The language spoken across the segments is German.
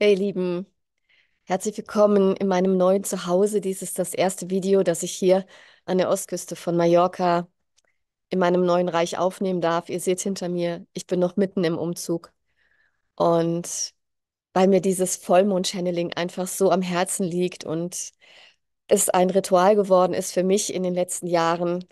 Hey Lieben, herzlich willkommen in meinem neuen Zuhause. Dies ist das erste Video, das ich hier an der Ostküste von Mallorca in meinem neuen Reich aufnehmen darf. Ihr seht hinter mir, ich bin noch mitten im Umzug. Und weil mir dieses Vollmond-Channeling einfach so am Herzen liegt und es ein Ritual geworden ist für mich in den letzten Jahren,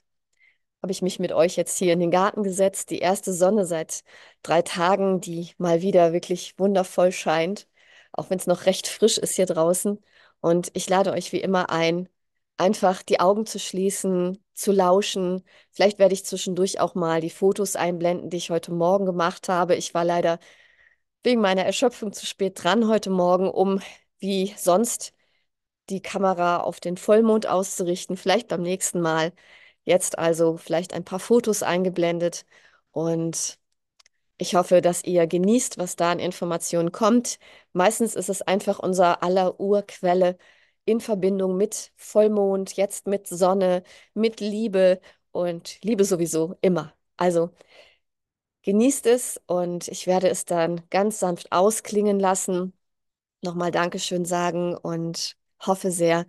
habe ich mich mit euch jetzt hier in den Garten gesetzt. Die erste Sonne seit drei Tagen, die mal wieder wirklich wundervoll scheint auch wenn es noch recht frisch ist hier draußen. Und ich lade euch wie immer ein, einfach die Augen zu schließen, zu lauschen. Vielleicht werde ich zwischendurch auch mal die Fotos einblenden, die ich heute Morgen gemacht habe. Ich war leider wegen meiner Erschöpfung zu spät dran heute Morgen, um wie sonst die Kamera auf den Vollmond auszurichten. Vielleicht beim nächsten Mal. Jetzt also vielleicht ein paar Fotos eingeblendet und ich hoffe, dass ihr genießt, was da an Informationen kommt. Meistens ist es einfach unser aller Urquelle in Verbindung mit Vollmond, jetzt mit Sonne, mit Liebe und Liebe sowieso immer. Also genießt es und ich werde es dann ganz sanft ausklingen lassen. Nochmal Dankeschön sagen und hoffe sehr,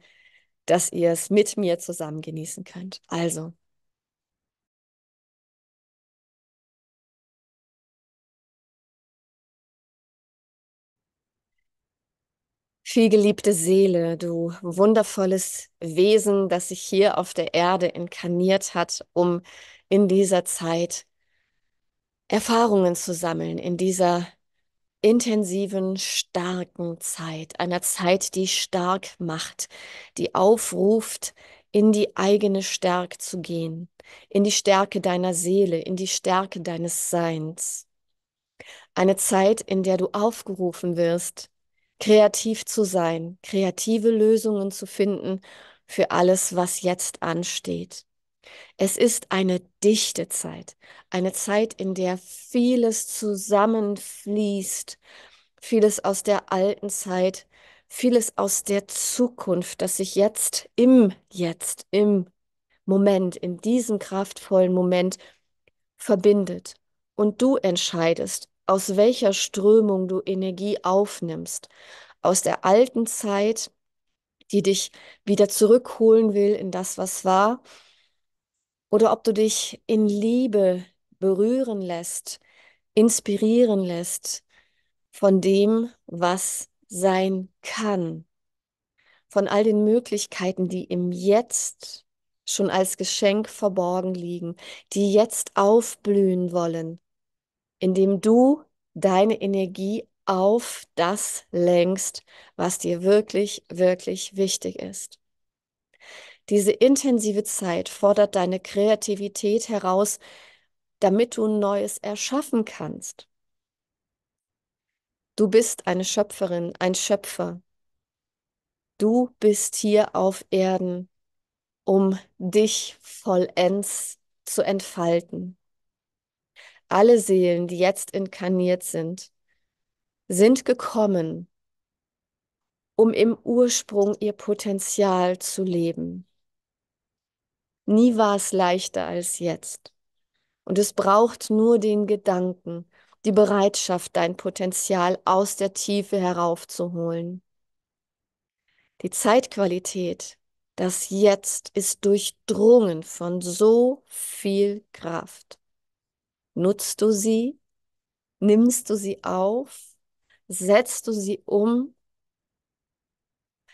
dass ihr es mit mir zusammen genießen könnt. Also. vielgeliebte Seele, du wundervolles Wesen, das sich hier auf der Erde inkarniert hat, um in dieser Zeit Erfahrungen zu sammeln, in dieser intensiven, starken Zeit, einer Zeit, die stark macht, die aufruft, in die eigene Stärke zu gehen, in die Stärke deiner Seele, in die Stärke deines Seins. Eine Zeit, in der du aufgerufen wirst, kreativ zu sein, kreative Lösungen zu finden für alles, was jetzt ansteht. Es ist eine dichte Zeit, eine Zeit, in der vieles zusammenfließt, vieles aus der alten Zeit, vieles aus der Zukunft, das sich jetzt im Jetzt, im Moment, in diesem kraftvollen Moment verbindet. Und du entscheidest, aus welcher Strömung du Energie aufnimmst. Aus der alten Zeit, die dich wieder zurückholen will in das, was war, oder ob du dich in Liebe berühren lässt, inspirieren lässt von dem, was sein kann, von all den Möglichkeiten, die im Jetzt schon als Geschenk verborgen liegen, die jetzt aufblühen wollen, indem du deine Energie auf das lenkst, was dir wirklich, wirklich wichtig ist. Diese intensive Zeit fordert deine Kreativität heraus, damit du Neues erschaffen kannst. Du bist eine Schöpferin, ein Schöpfer. Du bist hier auf Erden, um dich vollends zu entfalten alle Seelen, die jetzt inkarniert sind, sind gekommen, um im Ursprung ihr Potenzial zu leben. Nie war es leichter als jetzt. Und es braucht nur den Gedanken, die Bereitschaft, dein Potenzial aus der Tiefe heraufzuholen. Die Zeitqualität, das Jetzt, ist durchdrungen von so viel Kraft. Nutzt du sie? Nimmst du sie auf? Setzt du sie um?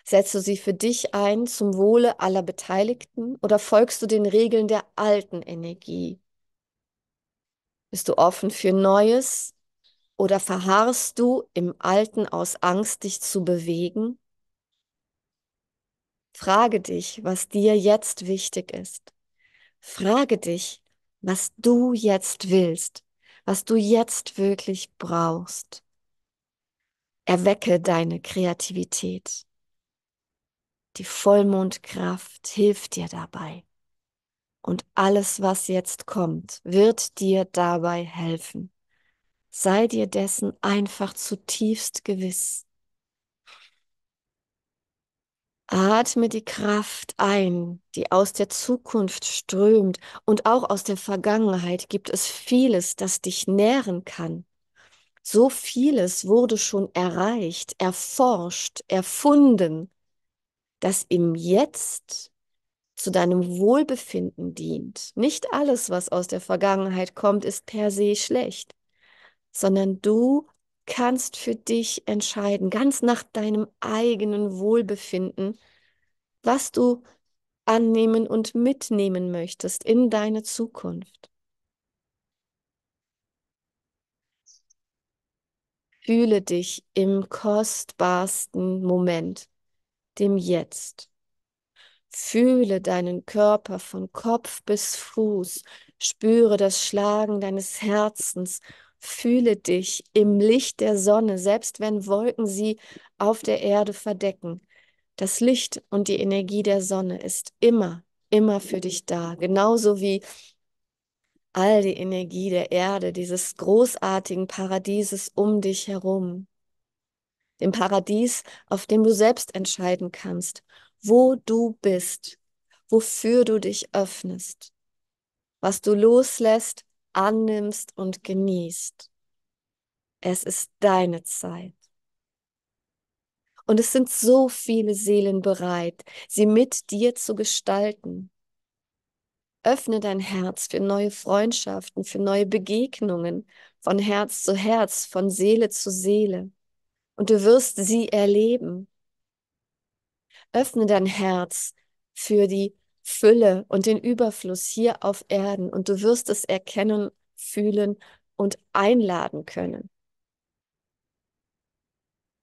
Setzt du sie für dich ein zum Wohle aller Beteiligten oder folgst du den Regeln der alten Energie? Bist du offen für Neues oder verharrst du im Alten aus Angst, dich zu bewegen? Frage dich, was dir jetzt wichtig ist. Frage dich, was du jetzt willst, was du jetzt wirklich brauchst. Erwecke deine Kreativität. Die Vollmondkraft hilft dir dabei. Und alles, was jetzt kommt, wird dir dabei helfen. Sei dir dessen einfach zutiefst gewiss. Atme die Kraft ein, die aus der Zukunft strömt und auch aus der Vergangenheit gibt es vieles, das dich nähren kann. So vieles wurde schon erreicht, erforscht, erfunden, das im Jetzt zu deinem Wohlbefinden dient. Nicht alles, was aus der Vergangenheit kommt, ist per se schlecht, sondern du kannst für dich entscheiden, ganz nach deinem eigenen Wohlbefinden, was du annehmen und mitnehmen möchtest in deine Zukunft. Fühle dich im kostbarsten Moment, dem Jetzt. Fühle deinen Körper von Kopf bis Fuß, spüre das Schlagen deines Herzens Fühle dich im Licht der Sonne, selbst wenn Wolken sie auf der Erde verdecken. Das Licht und die Energie der Sonne ist immer, immer für dich da. Genauso wie all die Energie der Erde, dieses großartigen Paradieses um dich herum. Dem Paradies, auf dem du selbst entscheiden kannst, wo du bist, wofür du dich öffnest, was du loslässt annimmst und genießt. Es ist deine Zeit. Und es sind so viele Seelen bereit, sie mit dir zu gestalten. Öffne dein Herz für neue Freundschaften, für neue Begegnungen, von Herz zu Herz, von Seele zu Seele. Und du wirst sie erleben. Öffne dein Herz für die Fülle und den Überfluss hier auf Erden und du wirst es erkennen, fühlen und einladen können.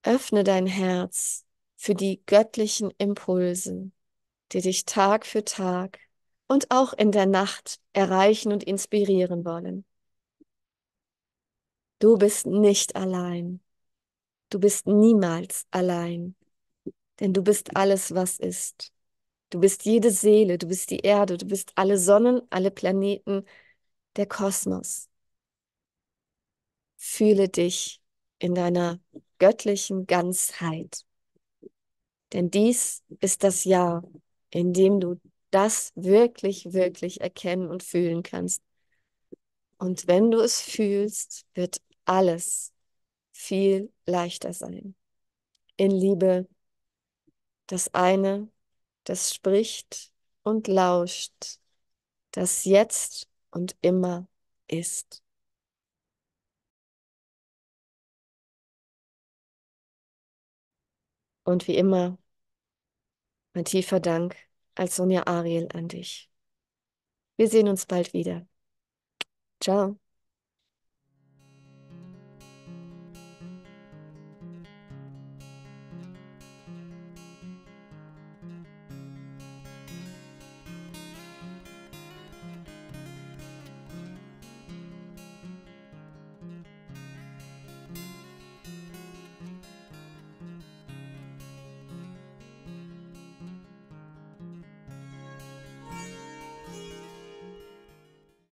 Öffne dein Herz für die göttlichen Impulse, die dich Tag für Tag und auch in der Nacht erreichen und inspirieren wollen. Du bist nicht allein. Du bist niemals allein, denn du bist alles, was ist. Du bist jede Seele, du bist die Erde, du bist alle Sonnen, alle Planeten, der Kosmos. Fühle dich in deiner göttlichen Ganzheit. Denn dies ist das Jahr, in dem du das wirklich, wirklich erkennen und fühlen kannst. Und wenn du es fühlst, wird alles viel leichter sein. In Liebe das eine das spricht und lauscht, das jetzt und immer ist. Und wie immer, mein tiefer Dank als Sonja Ariel an dich. Wir sehen uns bald wieder. Ciao.